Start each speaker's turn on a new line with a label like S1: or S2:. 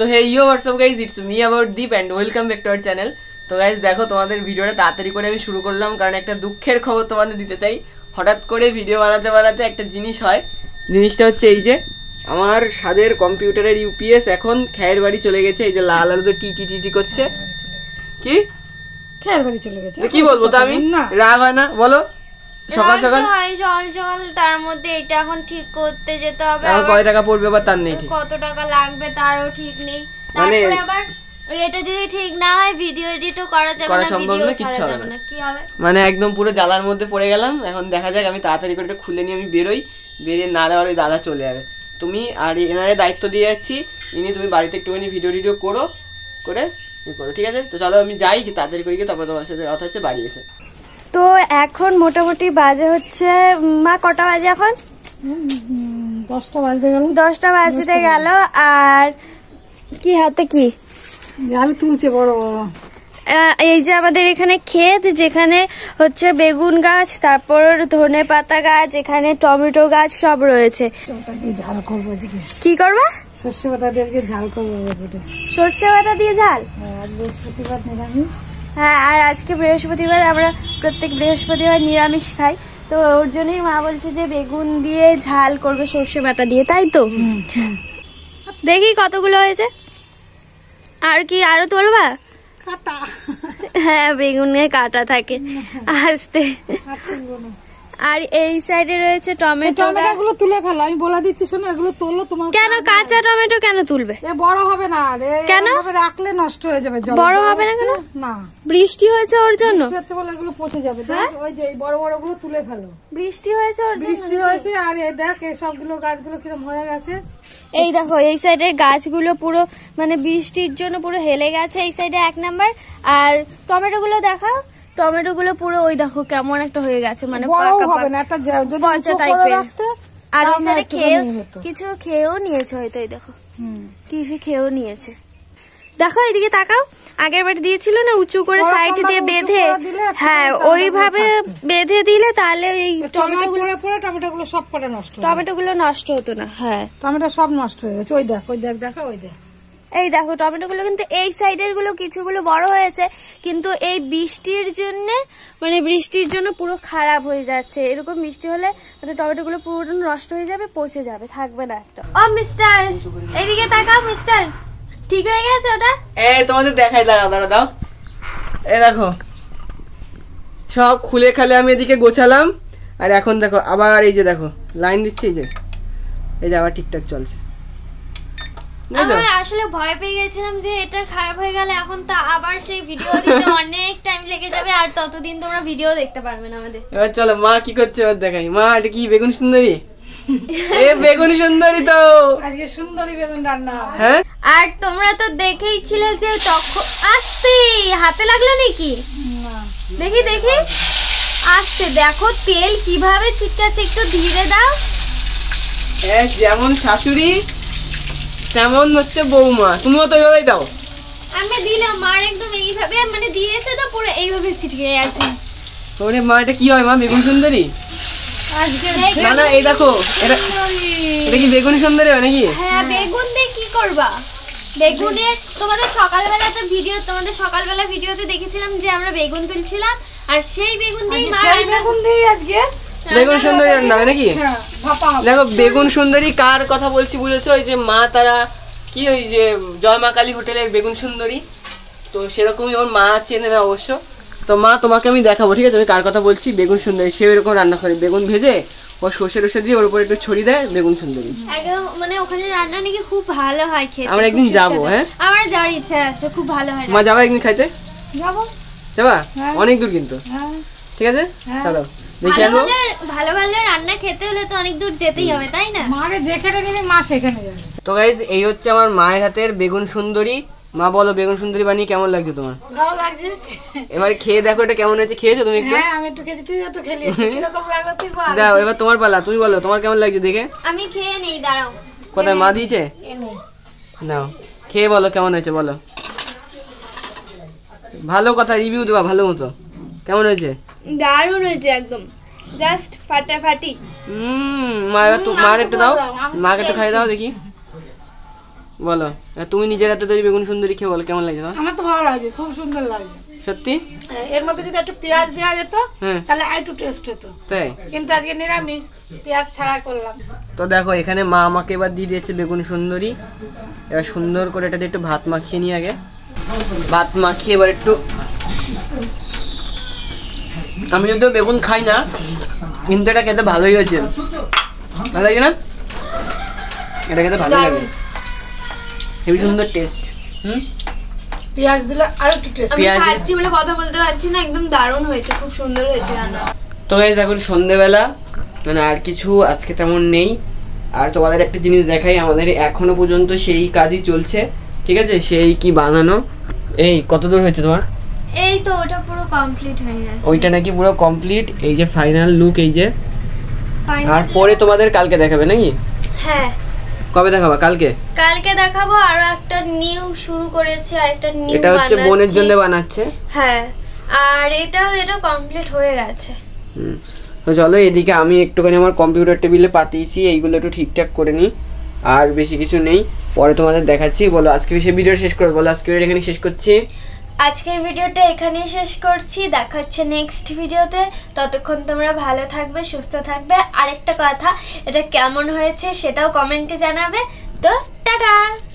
S1: তো hey you what's up guys it's me about Deep and welcome back to channel তো guys দেখো তোমাদের ভিডিওটা তাড়াতাড়ি করে আমি শুরু করলাম কারণ একটা দুঃখের খবর তোমাদের দিতে চাই হঠাৎ করে ভিডিও বানাতে বানাতে একটা জিনিস হয় জিনিসটা হচ্ছে এই যে আমার সাদের কম্পিউটারের ইউপিএস এখন খ্যার বাড়ি চলে গেছে এই যে লাল আলু তো টি টি টি টি করছে কি
S2: খায়ের বাড়ি চলে গেছে কি বলবো তো আমি
S1: রাগ হয় না বলো
S2: সকাল সকাল হয় সকাল সকাল তার মধ্যে এটা এখন ঠিক করতে যেতে হবে আর কয় টাকা
S1: পড়বে বা তার নেই
S2: কত টাকা লাগবে তারও ঠিক নেই মানে তারপরে আবার এটা যদি ঠিক না হয় ভিডিও এডিটও করা যাবে না ভিডিও ছাড়া যাবে না কি হবে
S1: মানে একদম পুরো জালার মধ্যে পড়ে গেলাম এখন দেখা যাক আমি তাড়াতাড়ি করে এটা খুলে নিয়ে আমি বেরোই বেরিয়ে না দেওয়ার ওই দাদা চলে যাবে তুমি আর এনারে দায়িত্ব দিয়ে যাচ্ছি ইনি তুমি বাড়িতে একটুখানি ভিডিও টিডিও করো করে ইয়ে করো ঠিক আছে তো চলো আমি যাই তাড়াতাড়ি করি তারপর তোমার সাথে কথা হচ্ছে বাড়ি এসে
S2: তো এখন মোটামুটি বাজে হচ্ছে মা কটা বাজে এখন দশটা বাজতে গেল দশটা বাজতে গেল আর কি হাতে কি আমি তুলছে বড় বড় এই যে আমাদের এখানে ক্ষেত যেখানে হচ্ছে বেগুন গাছ তারপর ধনে পাতা গাছ এখানে টমেটো গাছ সব রয়েছে ঝাল করবো কি করবা সর্ষে বাটা দিয়ে ঝাল করবো সর্ষে বাটা দিয়ে ঝাল বৃহস্পতিবার নিরামিষ হ্যাঁ আর আজকে বৃহস্পতিবার আমরা প্রত্যেক বৃহস্পতিবার নিরামিষ খাই তো ওর জন্যই মা বলছে যে বেগুন দিয়ে ঝাল করবে সর্ষে বাটা দিয়ে তাই তো দেখি কতগুলো হয়েছে আর কি আরো তোলবা হ্যাঁ বেগুনে কাটা থাকে আসতে আর এই সাইডে রয়েছে টমেটো টমেটো গুলো তুলে ফেলো আমি বলে দিচ্ছি শোনো এগুলো তোলো তোমার কেন কাঁচা টমেটো কেন তুলবে এ বড় হবে না কেন রাখলে নষ্ট হয়ে যাবে বড় হবে না কেন না বৃষ্টি হয়েছে ওর জন্য হচ্ছে বলে এগুলো পচে যাবে দেখ হ্যাঁ? ওই যে বড় বড় গুলো তুলে ফেলো বৃষ্টি হয়েছে ওর জন্য বৃষ্টি হয়েছে আর এই দেখ এই সবগুলো গাছগুলো কিরকম হয়ে গেছে এই দেখো এই সাইডে গাছগুলো পুরো মানে বৃষ্টির জন্য পুরো হেলে গেছে এই সাইডে এক নাম্বার আর টমেটোগুলো দেখাও টমেটোগুলো পুরো ওই দেখো কেমন একটা হয়ে গেছে মানে কিছু খেয়েও নিয়েছে হয়তো এই দেখো কিছু খেয়েও নিয়েছে দেখো তাকাও আগের বার দিয়েছিল না উঁচু করে সাইড দিয়ে বেঁধে হ্যাঁ ওইভাবে বেঁধে দিলে তাহলে এই টমেটো টমেটোগুলো সব করে নষ্ট টমেটোগুলো নষ্ট হতো না হ্যাঁ টমেটো সব নষ্ট হয়ে গেছে ওই দেখ ওই দেখ দেখো ওই দেখ এই দেখো টমেটোগুলো কিন্তু এই সাইডের গুলো কিছুগুলো বড় হয়েছে কিন্তু এই বৃষ্টির জন্য মানে বৃষ্টির জন্য পুরো খারাপ হয়ে যাচ্ছে এরকম বৃষ্টি হলে মানে টমেটোগুলো পুরো নষ্ট হয়ে যাবে পচে যাবে থাকবে না একটা ও মিস্টার এইদিকে তাকাও মিস্টার ঠিক হয়ে গেছে ওটা
S1: এই তোমাদের দেখাই দাঁড়াও দাঁড়াও দাও এই দেখো সব খুলে খালে আমি এদিকে গোছালাম আর এখন দেখো আবার এই যে দেখো লাইন দিচ্ছে এই যে এই যে আবার ঠিকঠাক চলছে
S2: আমি আসলে ভয় পেয়ে গেছিলাম যে এটা খারাপ হয়ে গেলে এখন তো আবার সেই ভিডিও দিতে অনেক টাইম লেগে যাবে আর ততদিন তোমরা ভিডিও দেখতে পারবে না আমাদের
S1: এবার চলো মা কি করছে এবার দেখাই মা এটা কি বেগুন সুন্দরী
S2: এ বেগুন সুন্দরী তো আজকে সুন্দরী বেগুন রান্না হ্যাঁ আর তোমরা তো দেখেই ছিলে যে তখন আসছে হাতে লাগলো নাকি দেখি দেখি আসছে দেখো তেল কিভাবে ছিটকাচ্ছে একটু ধীরে দাও
S1: যেমন শাশুড়ি তেমন হচ্ছে বৌমা তুমি তো এভাবেই দাও
S2: আমি দিলাম মা একদম এইভাবে মানে দিয়েছে তো পুরো এইভাবে ছিটকে আছে
S1: তোরে মা এটা কি হয় মা বেগুন সুন্দরী
S2: না না এই দেখো এটা এটা কি বেগুন
S1: সুন্দরী হয় নাকি হ্যাঁ,
S2: হ্যাঁ বেগুন দিয়ে কি করবা বেগুনে তোমাদের সকালবেলা তো ভিডিও তোমাদের সকালবেলা ভিডিওতে দেখেছিলাম যে আমরা বেগুন তুলছিলাম আর সেই বেগুন আচ্ছা, দিয়ে মা বেগুন দিয়ে আজকে
S1: বেগুন হ্যাঁ, সুন্দরী রান্না নাকি হ্যাঁ,
S2: দেখো বেগুন
S1: সুন্দরী কার কথা বলছি বুঝেছো ওই যে মা তারা কি ওই যে জয় মা কালী হোটেলের বেগুন সুন্দরী তো সেরকমই আমার মা চেনে না অবশ্য তো মা তোমাকে আমি দেখাবো ঠিক আছে আমি কার কথা বলছি বেগুন সুন্দরী সে এরকম রান্না করে বেগুন ভেজে ও সর্ষে টসে দিয়ে ওর উপর একটু ছড়িয়ে দেয় বেগুন সুন্দরী
S2: মানে ওখানে রান্না নাকি খুব ভালো হয় খেতে আমরা একদিন যাবো হ্যাঁ আমার যাওয়ার ইচ্ছা আছে খুব ভালো হয় মা যাবা একদিন খাইতে যাবো
S1: যাবা হ্যাঁ। অনেক দূর কিন্তু ঠিক আছে চলো ভালো
S2: ভালো রান্না খেতে হলে তো অনেক দূর যেতেই হবে তাই না মাকে যেখানে মা সেখানে যাবে
S1: তো এই হচ্ছে আমার মায়ের হাতের বেগুন সুন্দরী মা বলো বেগুন সুন্দরী বানিয়ে কেমন লাগছে তোমার ভালো লাগছে এবার খেয়ে দেখো এটা কেমন হয়েছে খেয়েছো তুমি একটু হ্যাঁ
S2: আমি একটু খেয়েছি তুই তো খেলি লাগলো তুই বল দাও এবার
S1: তোমার পালা তুমি বলো তোমার কেমন লাগছে দেখে
S2: আমি খেয়ে নেই দাঁড়াও
S1: কোথায় মা দিয়েছে নাও খেয়ে বলো কেমন হয়েছে বলো ভালো কথা রিভিউ দেবা ভালো মতো কেমন হয়েছে
S2: দারুণ হয়েছে একদম জাস্ট ফাটাফাটি হুম
S1: মা একটু দাও মাকে একটু খাইয়ে দাও দেখি বলো তুমি নিজের হাতে তৈরি বেগুন সুন্দরী খেয়ে বলো কেমন লাগছে আমার তো ভালো লাগছে খুব সুন্দর লাগছে সত্যি হ্যাঁ, এর মধ্যে যদি একটু পেঁয়াজ দেওয়া যেত হ্যাঁ। তাহলে একটু টেস্ট হতো তাই কিন্তু আজকে নিরামিষ পেঁয়াজ ছাড়া করলাম তো দেখো এখানে মা আমাকে এবার দিয়ে দিয়েছে বেগুন সুন্দরী এবার সুন্দর করে এটা দিয়ে একটু ভাত মাখিয়ে নিয়ে আগে ভাত মাখিয়ে এবার একটু আমি যদিও বেগুন খাই না কিন্তু এটা খেতে ভালোই হয়েছে ভালো লাগে না এটা খেতে ভালো লাগে হেবি সুন্দর টেস্ট
S2: হুম পেঁয়াজ দিলে আরো একটু টেস্ট পেঁয়াজ খাচ্ছি বলে কথা বলতে পারছি না একদম দারুণ হয়েছে খুব সুন্দর হয়েছে রান্না
S1: তো গাইজ এখন সন্ধেবেলা মানে আর কিছু আজকে তেমন নেই আর তোমাদের একটা জিনিস দেখাই আমাদের এখনো পর্যন্ত সেই কাজই চলছে ঠিক আছে সেই কি বানানো এই কতদূর হয়েছে তোমার
S2: এই তো ওটা পুরো কমপ্লিট হয়ে গেছে ওইটা
S1: নাকি পুরো কমপ্লিট এই যে ফাইনাল লুক এই যে আর পরে তোমাদের কালকে দেখাবে নাকি হ্যাঁ কবে দেখাবা কালকে
S2: কালকে দেখাবো আর একটা নিউ শুরু করেছে আর একটা নিউ এটা হচ্ছে বোনের জন্য বানাচ্ছে হ্যাঁ আর এটা এটা কমপ্লিট হয়ে গেছে
S1: তো চলো এদিকে আমি একটুখানি আমার কম্পিউটার টেবিলে পাতিয়েছি এইগুলো একটু ঠিকঠাক করে নিই আর বেশি কিছু নেই পরে তোমাদের দেখাচ্ছি বলো আজকে সে ভিডিও শেষ করে বলো আজকে এখানে শেষ করছি
S2: আজকের ভিডিওটা এখানেই শেষ করছি দেখা হচ্ছে নেক্সট ভিডিওতে ততক্ষণ তোমরা ভালো থাকবে সুস্থ থাকবে আরেকটা কথা এটা কেমন হয়েছে সেটাও কমেন্টে জানাবে তো টাটা